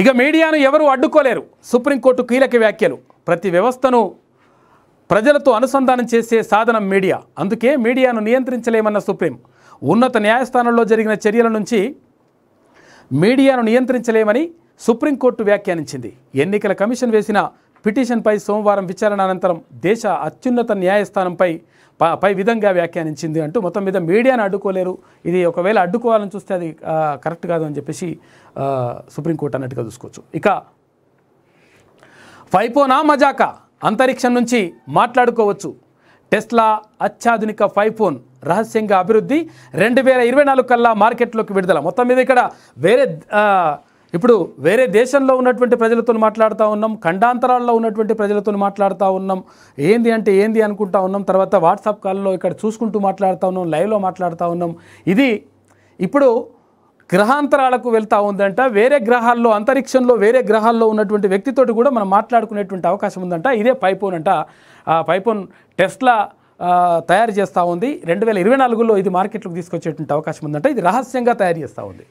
ఇక మీడియాను ఎవరూ అడ్డుకోలేరు సుప్రీంకోర్టు కీలక వ్యాఖ్యలు ప్రతి వ్యవస్థను ప్రజలతో అనుసంధానం చేసే సాధనం మీడియా అందుకే మీడియాను నియంత్రించలేమన్న సుప్రీం ఉన్నత న్యాయస్థానంలో జరిగిన చర్యల నుంచి మీడియాను నియంత్రించలేమని సుప్రీంకోర్టు వ్యాఖ్యానించింది ఎన్నికల కమిషన్ వేసిన పిటిషన్పై సోమవారం విచారణ అనంతరం దేశ అత్యున్నత న్యాయస్థానంపై పై విధంగా వ్యాఖ్యానించింది అంటూ మొత్తం మీద మీడియాను అడ్డుకోలేరు ఇది ఒకవేళ అడ్డుకోవాలని చూస్తే అది కరెక్ట్ కాదు అని చెప్పేసి సుప్రీంకోర్టు అన్నట్టుగా చూసుకోవచ్చు ఇక ఫైపోనా మజాకా అంతరిక్షం నుంచి మాట్లాడుకోవచ్చు టెస్లా అత్యాధునిక ఫైఫోన్ రహస్యంగా అభివృద్ధి రెండు వేల ఇరవై నాలుగు కల్లా మార్కెట్లోకి విడుదల మొత్తం మీద ఇక్కడ వేరే ఇప్పుడు వేరే దేశంలో ఉన్నటువంటి ప్రజలతో మాట్లాడుతూ ఉన్నాం ఖండాంతరాల్లో ఉన్నటువంటి ప్రజలతో మాట్లాడుతూ ఉన్నాం ఏంది అంటే ఏంది అనుకుంటా ఉన్నాం తర్వాత వాట్సాప్ కాల్లో ఇక్కడ చూసుకుంటూ మాట్లాడుతూ ఉన్నాం లైవ్లో మాట్లాడుతూ ఉన్నాం ఇది ఇప్పుడు గ్రహాంతరాలకు వెళ్తూ ఉందంట వేరే గ్రహాల్లో అంతరిక్షంలో వేరే గ్రహాల్లో ఉన్నటువంటి వ్యక్తితోటి కూడా మనం మాట్లాడుకునేటువంటి అవకాశం ఉందంట ఇదే పైపోన్ అంట ఆ పైపోన్ టెస్ట్లా తయారు చేస్తూ ఉంది రెండు వేల ఇరవై నాలుగులో ఇది మార్కెట్లోకి తీసుకొచ్చేటువంటి అవకాశం ఉందంట ఇది రహస్యంగా తయారు చేస్తూ ఉంది